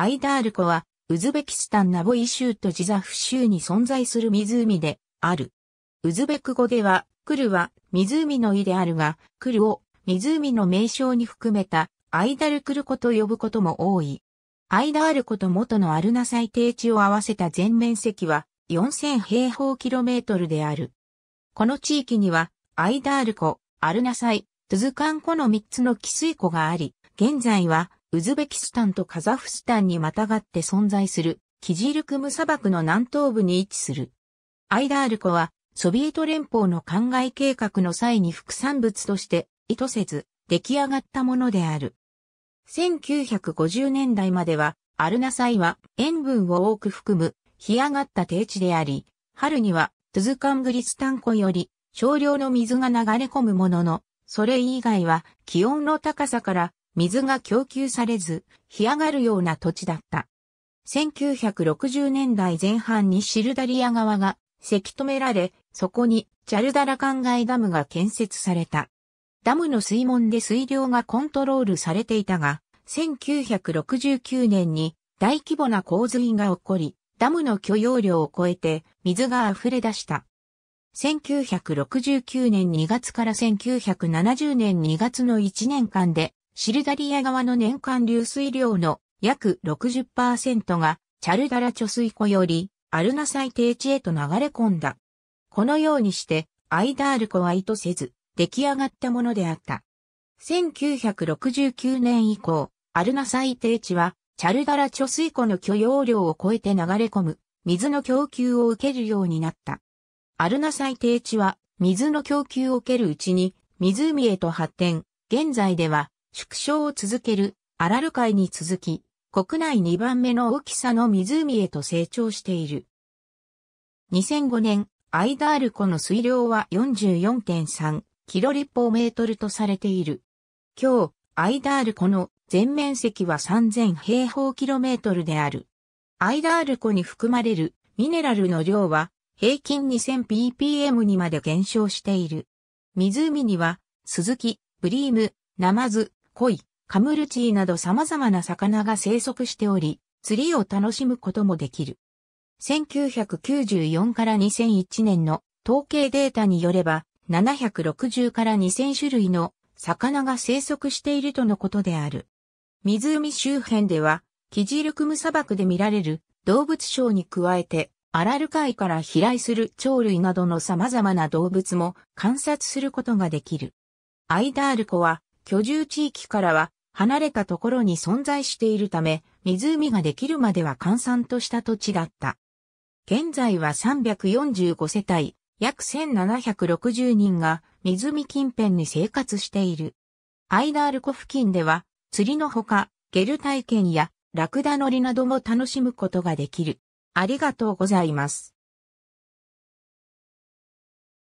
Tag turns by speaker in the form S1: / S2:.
S1: アイダール湖は、ウズベキスタンナボイ州とジザフ州に存在する湖である。ウズベク語では、クルは湖の意であるが、クルを湖の名称に含めたアイダルクル湖と呼ぶことも多い。アイダール湖と元のアルナ最低地を合わせた全面積は4000平方キロメートルである。この地域には、アイダール湖、アルナサイ、トゥズカン湖の3つの汽水湖があり、現在はウズベキスタンとカザフスタンにまたがって存在する、キジルクム砂漠の南東部に位置する。アイダール湖は、ソビエト連邦の灌漑計画の際に副産物として、意図せず、出来上がったものである。1950年代までは、アルナサイは塩分を多く含む、干上がった低地であり、春には、トゥズカングリスタン湖より、少量の水が流れ込むものの、それ以外は気温の高さから水が供給されず、干上がるような土地だった。1960年代前半にシルダリア側がせき止められ、そこにチャルダラ灌漑ダムが建設された。ダムの水門で水量がコントロールされていたが、1969年に大規模な洪水が起こり、ダムの許容量を超えて水が溢れ出した。1969年2月から1970年2月の1年間でシルダリア川の年間流水量の約60%がチャルダラ貯水湖よりアルナサイ低地へと流れ込んだ。このようにして、アイダール湖は意図せず、出来上がったものであった。1969年以降、アルナサイ低地は、チャルダラ貯水湖の許容量を超えて流れ込む、水の供給を受けるようになった。アルナサイ低地は、水の供給を受けるうちに、湖へと発展、現在では、縮小を続けるアラル海に続き、国内2番目の大きさの湖へと成長している。2005年、アイダール湖の水量は44.3キロ立方メートルとされている。今日、アイダール湖の全面積は3000平方キロメートルである。アイダール湖に含まれるミネラルの量は平均 2000ppm にまで減少している。湖には、スズキ、ブリーム、ナマズ、コイ、カムルチーなど様々な魚が生息しており、釣りを楽しむこともできる。1994から2001年の統計データによれば、760から2000種類の魚が生息しているとのことである。湖周辺では、キジルクム砂漠で見られる動物ーに加えて、アラル海から飛来する鳥類などの様々な動物も観察することができる。アイダール湖は居住地域からは離れたところに存在しているため、湖ができるまでは閑散とした土地だった。現在は345世帯、約1760人が湖近辺に生活している。アイダール湖付近では、釣りのほか、ゲル体験やラクダ乗りなども楽しむことができる。ありがとうございます。